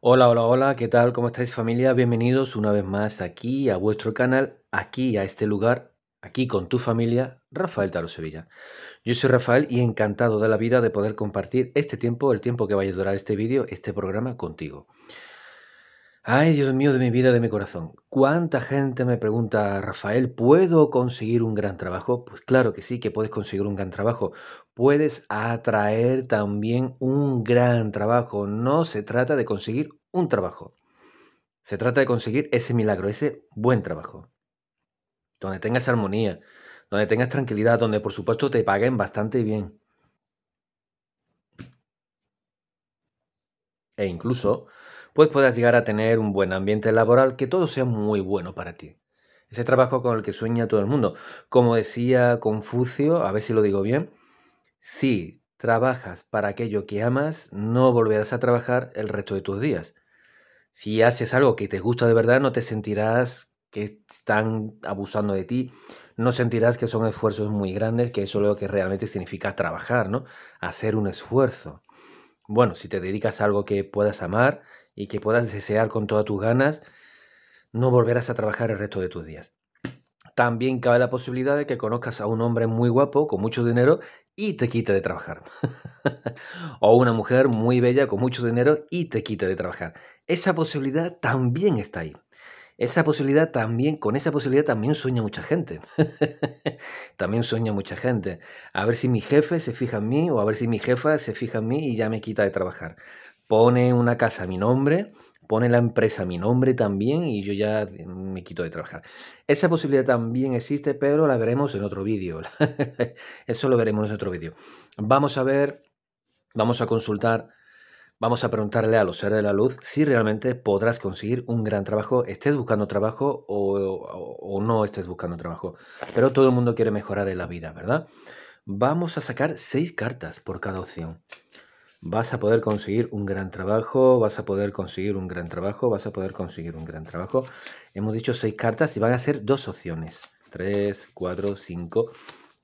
Hola, hola, hola, ¿qué tal? ¿Cómo estáis familia? Bienvenidos una vez más aquí a vuestro canal, aquí a este lugar, aquí con tu familia, Rafael Taro Sevilla. Yo soy Rafael y encantado de la vida de poder compartir este tiempo, el tiempo que vaya a durar este vídeo, este programa contigo. Ay, Dios mío, de mi vida, de mi corazón. ¿Cuánta gente me pregunta, Rafael, ¿puedo conseguir un gran trabajo? Pues claro que sí, que puedes conseguir un gran trabajo. Puedes atraer también un gran trabajo. No se trata de conseguir un trabajo. Se trata de conseguir ese milagro, ese buen trabajo. Donde tengas armonía, donde tengas tranquilidad, donde por supuesto te paguen bastante bien. E incluso pues puedas llegar a tener un buen ambiente laboral, que todo sea muy bueno para ti. Ese trabajo con el que sueña todo el mundo. Como decía Confucio, a ver si lo digo bien, si trabajas para aquello que amas, no volverás a trabajar el resto de tus días. Si haces algo que te gusta de verdad, no te sentirás que están abusando de ti, no sentirás que son esfuerzos muy grandes, que eso es lo que realmente significa trabajar, ¿no? Hacer un esfuerzo. Bueno, si te dedicas a algo que puedas amar y que puedas desear con todas tus ganas, no volverás a trabajar el resto de tus días. También cabe la posibilidad de que conozcas a un hombre muy guapo, con mucho dinero, y te quite de trabajar. o una mujer muy bella, con mucho dinero, y te quite de trabajar. Esa posibilidad también está ahí esa posibilidad también, con esa posibilidad también sueña mucha gente. también sueña mucha gente. A ver si mi jefe se fija en mí o a ver si mi jefa se fija en mí y ya me quita de trabajar pone una casa a mi nombre, pone la empresa a mi nombre también y yo ya eh, me quito de trabajar. Esa posibilidad también existe, pero la veremos en otro vídeo. Eso lo veremos en otro vídeo. Vamos a ver, vamos a consultar, vamos a preguntarle a los seres de la luz si realmente podrás conseguir un gran trabajo, estés buscando trabajo o, o no estés buscando trabajo. Pero todo el mundo quiere mejorar en la vida, ¿verdad? Vamos a sacar seis cartas por cada opción vas a poder conseguir un gran trabajo, vas a poder conseguir un gran trabajo, vas a poder conseguir un gran trabajo. Hemos dicho seis cartas y van a ser dos opciones. 3, 4, 5,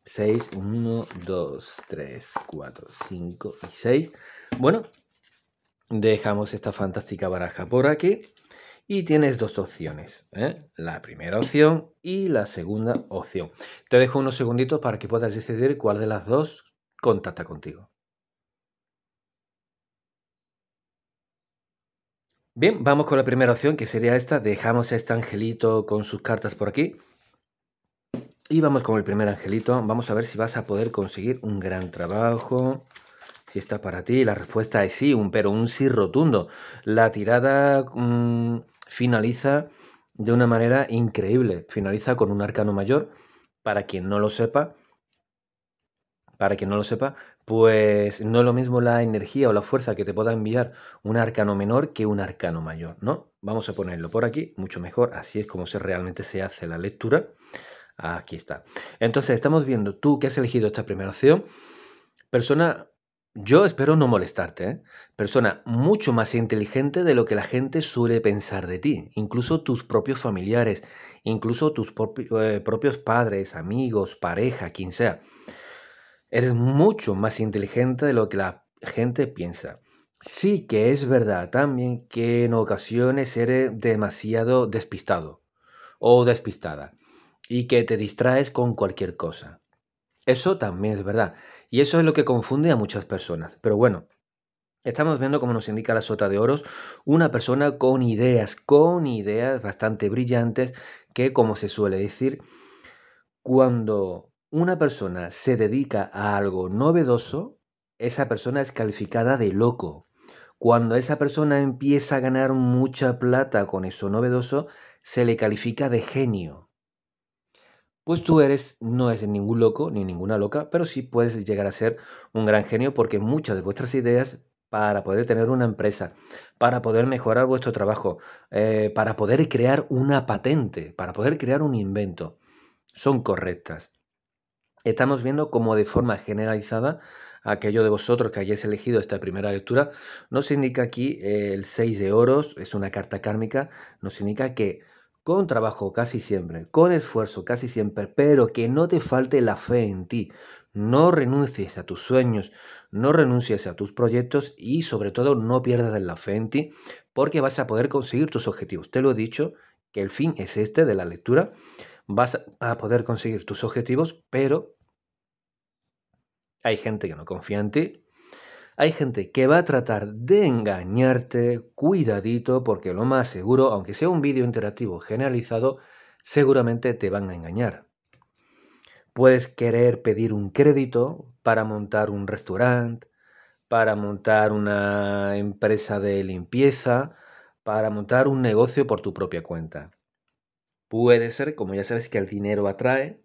6, 1, 2, 3, 4, 5 y 6. Bueno, dejamos esta fantástica baraja por aquí y tienes dos opciones, ¿eh? la primera opción y la segunda opción. Te dejo unos segunditos para que puedas decidir cuál de las dos contacta contigo. Bien, vamos con la primera opción que sería esta. Dejamos a este angelito con sus cartas por aquí. Y vamos con el primer angelito. Vamos a ver si vas a poder conseguir un gran trabajo. Si está para ti, la respuesta es sí, un, pero un sí rotundo. La tirada mm, finaliza de una manera increíble. Finaliza con un arcano mayor. Para quien no lo sepa, para quien no lo sepa, pues no es lo mismo la energía o la fuerza que te pueda enviar un arcano menor que un arcano mayor, ¿no? Vamos a ponerlo por aquí, mucho mejor, así es como se, realmente se hace la lectura. Aquí está. Entonces, estamos viendo tú que has elegido esta primera opción. Persona, yo espero no molestarte, ¿eh? persona mucho más inteligente de lo que la gente suele pensar de ti, incluso tus propios familiares, incluso tus eh, propios padres, amigos, pareja, quien sea. Eres mucho más inteligente de lo que la gente piensa. Sí que es verdad también que en ocasiones eres demasiado despistado o despistada y que te distraes con cualquier cosa. Eso también es verdad y eso es lo que confunde a muchas personas. Pero bueno, Estamos viendo, como nos indica la sota de oros, una persona con ideas, con ideas bastante brillantes que, como se suele decir, cuando una persona se dedica a algo novedoso, esa persona es calificada de loco. Cuando esa persona empieza a ganar mucha plata con eso novedoso, se le califica de genio. Pues tú eres, no es ningún loco ni ninguna loca, pero sí puedes llegar a ser un gran genio porque muchas de vuestras ideas para poder tener una empresa, para poder mejorar vuestro trabajo, eh, para poder crear una patente, para poder crear un invento, son correctas estamos viendo como de forma generalizada aquello de vosotros que hayáis elegido esta primera lectura, nos indica aquí eh, el 6 de oros, es una carta kármica, nos indica que con trabajo casi siempre, con esfuerzo casi siempre, pero que no te falte la fe en ti, no renuncies a tus sueños, no renuncies a tus proyectos y sobre todo no pierdas la fe en ti porque vas a poder conseguir tus objetivos. Te lo he dicho, que el fin es este de la lectura vas a poder conseguir tus objetivos, pero hay gente que no confía en ti. Hay gente que va a tratar de engañarte, cuidadito, porque lo más seguro, aunque sea un vídeo interactivo generalizado, seguramente te van a engañar. Puedes querer pedir un crédito para montar un restaurante, para montar una empresa de limpieza, para montar un negocio por tu propia cuenta. Puede ser, como ya sabes, que el dinero atrae,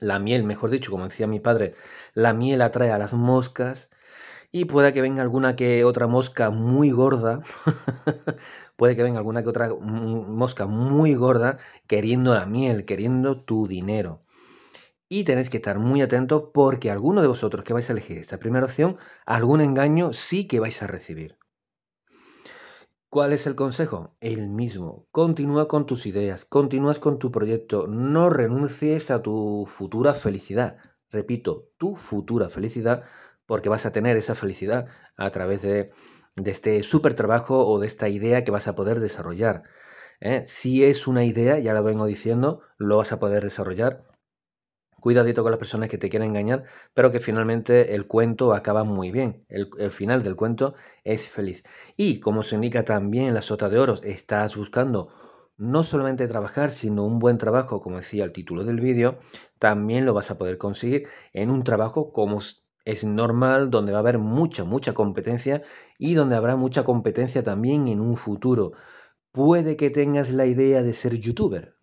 la miel, mejor dicho, como decía mi padre, la miel atrae a las moscas y pueda que venga alguna que otra mosca muy gorda, puede que venga alguna que otra mosca muy gorda queriendo la miel, queriendo tu dinero. Y tenéis que estar muy atentos porque alguno de vosotros que vais a elegir esta primera opción, algún engaño sí que vais a recibir. ¿Cuál es el consejo? El mismo. Continúa con tus ideas, continúas con tu proyecto, no renuncies a tu futura felicidad. Repito, tu futura felicidad, porque vas a tener esa felicidad a través de, este súper trabajo o de esta idea que vas a poder desarrollar. ¿eh? Si es una idea, ya lo vengo diciendo, lo vas a poder desarrollar cuidadito con las personas que te quieren engañar, pero que finalmente el cuento acaba muy bien. El, el, final del cuento es feliz. Y como se indica también en la Sota de Oros, estás buscando no solamente trabajar, sino un buen trabajo, como decía el título del vídeo, también lo vas a poder conseguir en un trabajo como es normal, donde va a haber mucha, mucha competencia y donde habrá mucha competencia también en un futuro. Puede que tengas la idea de ser youtuber,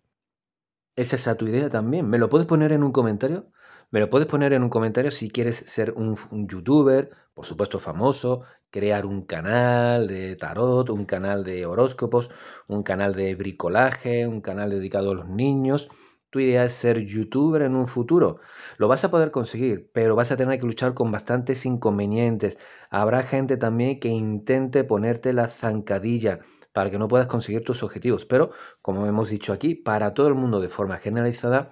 ¿Es tu idea también? ¿Me lo puedes poner en un comentario? Me lo puedes poner en un comentario si quieres ser un, un youtuber, por supuesto famoso, crear un canal de tarot, un canal de horóscopos, un canal de bricolaje, un canal dedicado a los niños. Tu idea es ser youtuber en un futuro. Lo vas a poder conseguir, pero vas a tener que luchar con bastantes inconvenientes. Habrá gente también que intente ponerte la zancadilla para que no puedas conseguir tus objetivos. Pero, como hemos dicho aquí, para todo el mundo de forma generalizada,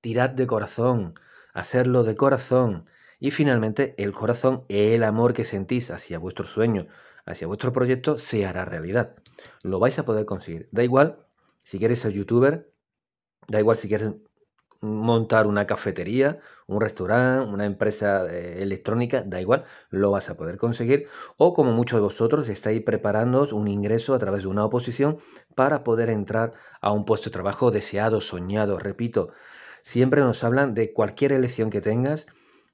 tirad de corazón, hacerlo de corazón. Y finalmente, el corazón, el amor que sentís hacia vuestro sueño, hacia vuestro proyecto, se hará realidad. Lo vais a poder conseguir. Da igual si quieres ser youtuber, da igual si quieres montar una cafetería, un restaurante, una empresa eh, electrónica, da igual, lo vas a poder conseguir. O como muchos de vosotros estáis preparándoos un ingreso a través de una oposición para poder entrar a un puesto de trabajo deseado, soñado. Repito, siempre nos hablan de cualquier elección que tengas,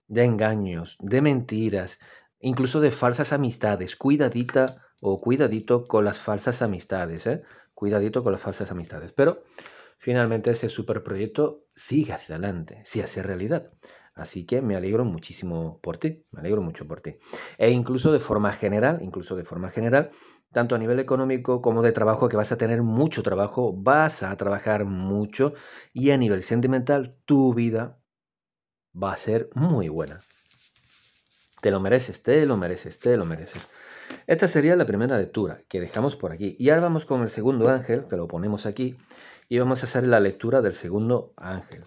de engaños, de mentiras, incluso de falsas amistades. Cuidadita o cuidadito con las falsas amistades, ¿eh? Cuidadito con las falsas amistades. Pero finalmente ese superproyecto sigue hacia adelante, sí hace realidad. Así que me alegro muchísimo por ti, me alegro mucho por ti. E incluso de forma general, incluso de forma general, tanto a nivel económico como de trabajo, que vas a tener mucho trabajo, vas a trabajar mucho y a nivel sentimental tu vida va a ser muy buena. Te lo mereces, te lo mereces, te lo mereces. Esta sería la primera lectura que dejamos por aquí. Y ahora vamos con el segundo ángel, que lo ponemos aquí, y vamos a hacer la lectura del segundo ángel.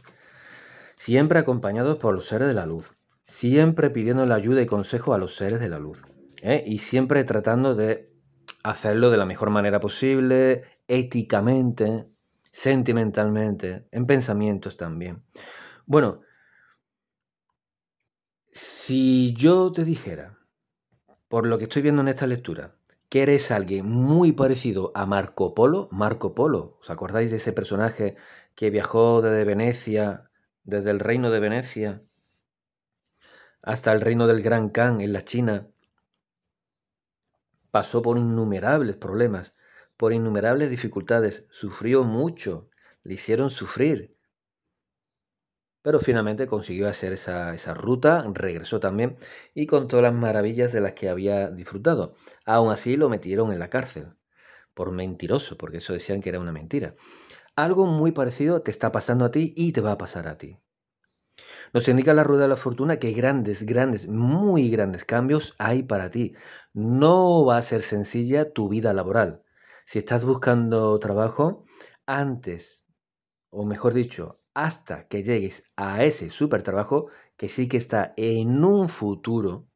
Siempre acompañados por los seres de la luz, siempre pidiendo la ayuda y consejo a los seres de la luz ¿eh? y siempre tratando de hacerlo de la mejor manera posible, éticamente, sentimentalmente, en pensamientos también. Bueno, si yo te dijera, por lo que estoy viendo en esta lectura, que eres alguien muy parecido a Marco Polo. Marco Polo, ¿os acordáis de ese personaje que viajó desde Venecia, desde el reino de Venecia, hasta el reino del Gran Khan en la China? Pasó por innumerables problemas, por innumerables dificultades, sufrió mucho, le hicieron sufrir, pero finalmente consiguió hacer esa, ruta, regresó también y contó las maravillas de las que había disfrutado. Aún así lo metieron en la cárcel por mentiroso, porque eso decían que era una mentira. Algo muy parecido te está pasando a ti y te va a pasar a ti. Nos indica la rueda de la fortuna que grandes, grandes, muy grandes cambios hay para ti. No va a ser sencilla tu vida laboral. Si estás buscando trabajo, antes, o mejor dicho, hasta que llegues a ese super trabajo que sí que está en un futuro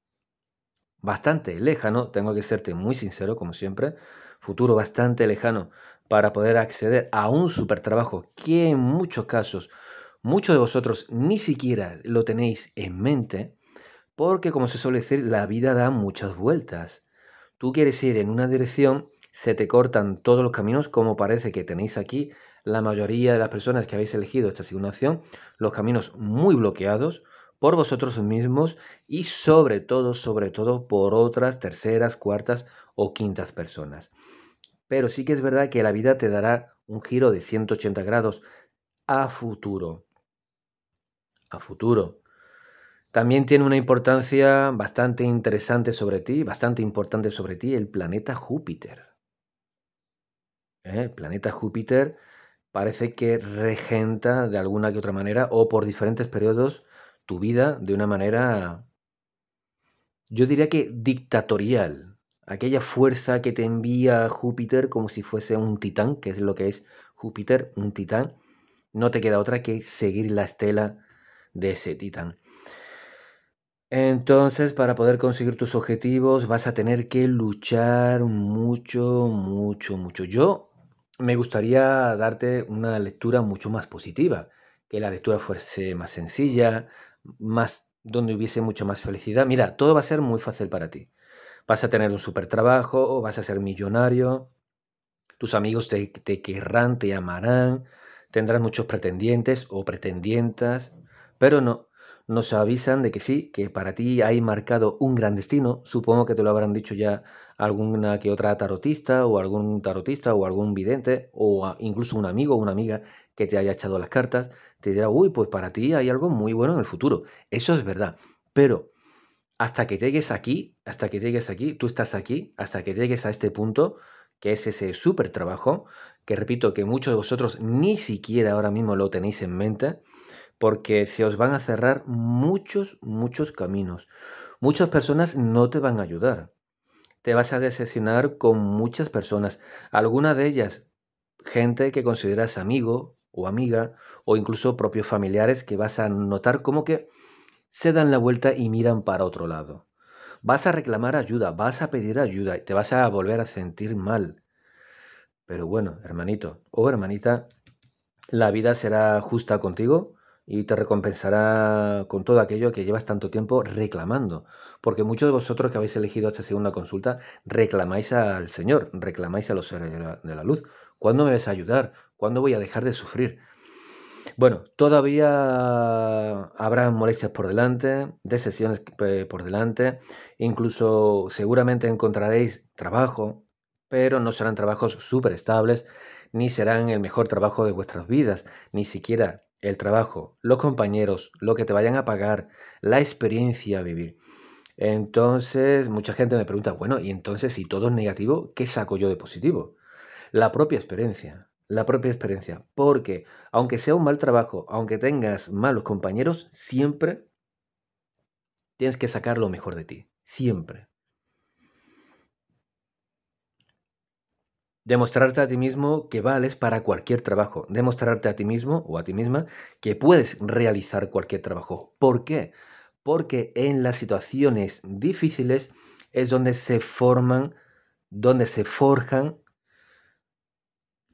bastante lejano, tengo que serte muy sincero como siempre, futuro bastante lejano para poder acceder a un supertrabajo que en muchos casos muchos de vosotros ni siquiera lo tenéis en mente, porque como se suele decir, la vida da muchas vueltas. Tú quieres ir en una dirección, se te cortan todos los caminos como parece que tenéis aquí la mayoría de las personas que habéis elegido esta asignación, los caminos muy bloqueados por vosotros mismos y sobre todo, sobre todo por otras terceras, cuartas o quintas personas. Pero sí que es verdad que la vida te dará un giro de 180 grados a futuro. A futuro. También tiene una importancia bastante interesante sobre ti, bastante importante sobre ti, el planeta Júpiter. ¿Eh? El planeta Júpiter parece que regenta de alguna que otra manera o por diferentes periodos tu vida de una manera, yo diría que dictatorial. Aquella fuerza que te envía Júpiter como si fuese un titán, que es lo que es Júpiter, un titán, no te queda otra que seguir la estela de ese titán. Entonces, para poder conseguir tus objetivos, vas a tener que luchar mucho, mucho, mucho. Yo me gustaría darte una lectura mucho más positiva, que la lectura fuese más sencilla, más donde hubiese mucha más felicidad. Mira, todo va a ser muy fácil para ti. Vas a tener un super trabajo, vas a ser millonario, tus amigos te, te querrán, te amarán, tendrás muchos pretendientes o pretendientas, pero no, nos avisan de que sí, que para ti hay marcado un gran destino. Supongo que te lo habrán dicho ya alguna que otra tarotista o algún tarotista o algún vidente o incluso un amigo o una amiga que te haya echado las cartas, te dirá, uy, pues para ti hay algo muy bueno en el futuro. Eso es verdad. Pero hasta que llegues aquí, hasta que llegues aquí, tú estás aquí, hasta que llegues a este punto, que es ese súper trabajo, que repito que muchos de vosotros ni siquiera ahora mismo lo tenéis en mente, porque se os van a cerrar muchos, muchos caminos. Muchas personas no te van a ayudar. Te vas a decepcionar con muchas personas, algunas de ellas gente que consideras amigo o amiga, o incluso propios familiares que vas a notar como que se dan la vuelta y miran para otro lado. Vas a reclamar ayuda, vas a pedir ayuda y te vas a volver a sentir mal. Pero bueno, hermanito o hermanita, la vida será justa contigo y te recompensará con todo aquello que llevas tanto tiempo reclamando. Porque muchos de vosotros que habéis elegido esta segunda consulta reclamáis al Señor, reclamáis a los seres de la, luz. ¿Cuándo me vais a ayudar? ¿Cuándo voy a dejar de sufrir? Bueno, todavía habrá molestias por delante, decepciones eh, por delante, incluso seguramente encontraréis trabajo, pero no serán trabajos súper estables, ni serán el mejor trabajo de vuestras vidas, ni siquiera el trabajo, los compañeros, lo que te vayan a pagar, la experiencia a vivir. Entonces, mucha gente me pregunta, bueno, y entonces si todo es negativo, ¿qué saco yo de positivo? La propia experiencia, la propia experiencia. Porque aunque sea un mal trabajo, aunque tengas malos compañeros, siempre tienes que sacar lo mejor de ti. Siempre. Demostrarte a ti mismo que vales para cualquier trabajo. Demostrarte a ti mismo o a ti misma que puedes realizar cualquier trabajo. ¿Por qué? Porque en las situaciones difíciles es donde se forman, donde se forjan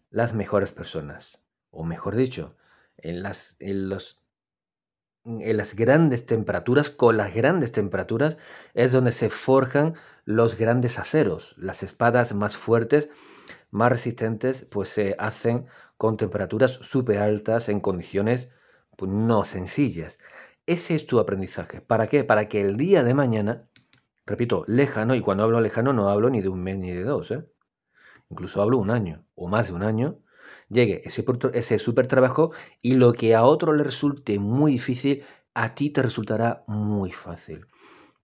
las mejores personas. O mejor dicho, en las, en los, en las grandes temperaturas, con las grandes temperaturas, es donde se forjan los grandes aceros, las espadas más fuertes más resistentes pues se hacen con temperaturas súper altas en condiciones pues, no sencillas. Ese es tu aprendizaje. ¿Para qué? Para que el día de mañana, repito, lejano, y cuando hablo lejano no hablo ni de un mes ni de dos, ¿eh? incluso hablo un año o más de un año, llegue ese, ese super trabajo y lo que a otro le resulte muy difícil, a ti te resultará muy fácil.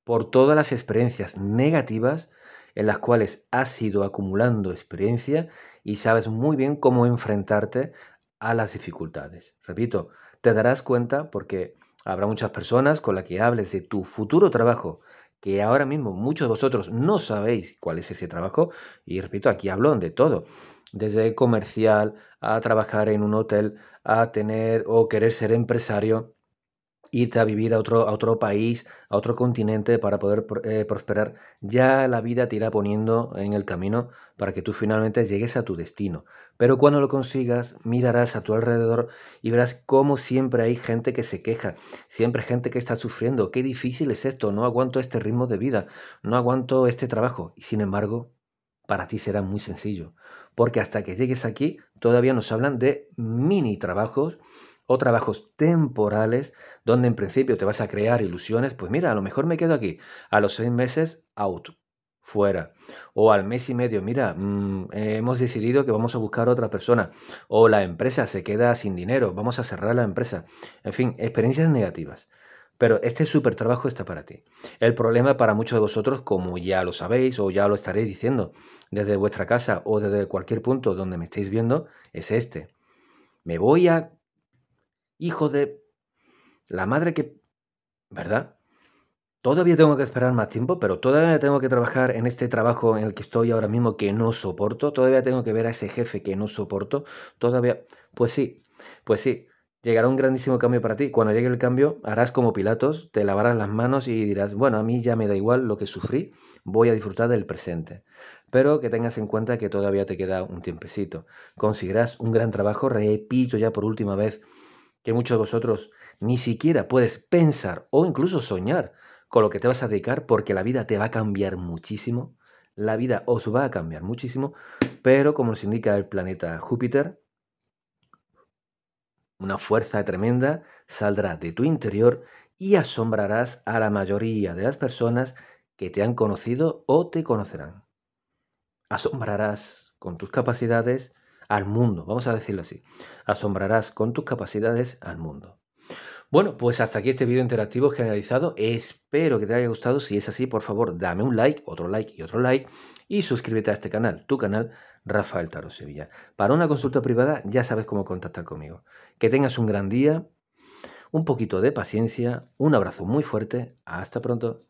Por todas las experiencias negativas en las cuales has ido acumulando experiencia y sabes muy bien cómo enfrentarte a las dificultades. Repito, te darás cuenta porque habrá muchas personas con las que hables de tu futuro trabajo, que ahora mismo muchos de vosotros no sabéis cuál es ese trabajo, y repito, aquí hablo de todo, desde comercial a trabajar en un hotel, a tener o querer ser empresario, irte a vivir a otro, a otro país, a otro continente para poder eh, prosperar, ya la vida te irá poniendo en el camino para que tú finalmente llegues a tu destino. Pero cuando lo consigas, mirarás a tu alrededor y verás cómo siempre hay gente que se queja, siempre gente que está sufriendo, qué difícil es esto, no aguanto este ritmo de vida, no aguanto este trabajo. Y sin embargo, para ti será muy sencillo, porque hasta que llegues aquí todavía nos hablan de mini trabajos o trabajos temporales donde en principio te vas a crear ilusiones, pues mira, a lo mejor me quedo aquí, a los seis meses, out, fuera, o al mes y medio, mira, mm, hemos decidido que vamos a buscar otra persona, o la empresa se queda sin dinero, vamos a cerrar la empresa, en fin, experiencias negativas. Pero este súper trabajo está para ti. El problema para muchos de vosotros, como ya lo sabéis o ya lo estaréis diciendo desde vuestra casa o desde cualquier punto donde me estéis viendo, es este. Me voy a Hijo de... La madre que... ¿Verdad? Todavía tengo que esperar más tiempo, pero todavía tengo que trabajar en este trabajo en el que estoy ahora mismo que no soporto. Todavía tengo que ver a ese jefe que no soporto. Todavía... Pues sí, pues sí. Llegará un grandísimo cambio para ti. Cuando llegue el cambio, harás como Pilatos, te lavarás las manos y dirás, bueno, a mí ya me da igual lo que sufrí, voy a disfrutar del presente. Pero que tengas en cuenta que todavía te queda un tiempecito. Conseguirás un gran trabajo, repito ya por última vez, que muchos de vosotros ni siquiera puedes pensar o incluso soñar con lo que te vas a dedicar porque la vida te va a cambiar muchísimo, la vida os va a cambiar muchísimo, pero como nos indica el planeta Júpiter, una fuerza tremenda saldrá de tu interior y asombrarás a la mayoría de las personas que te han conocido o te conocerán. Asombrarás con tus capacidades al mundo, vamos a decirlo así. Asombrarás con tus capacidades al mundo. Bueno, pues hasta aquí este vídeo interactivo generalizado. Espero que te haya gustado. Si es así, por favor, dame un like, otro like y otro like. Y suscríbete a este canal, tu canal, Rafael Taro Sevilla. Para una consulta privada ya sabes cómo contactar conmigo. Que tengas un gran día, un poquito de paciencia, un abrazo muy fuerte. Hasta pronto.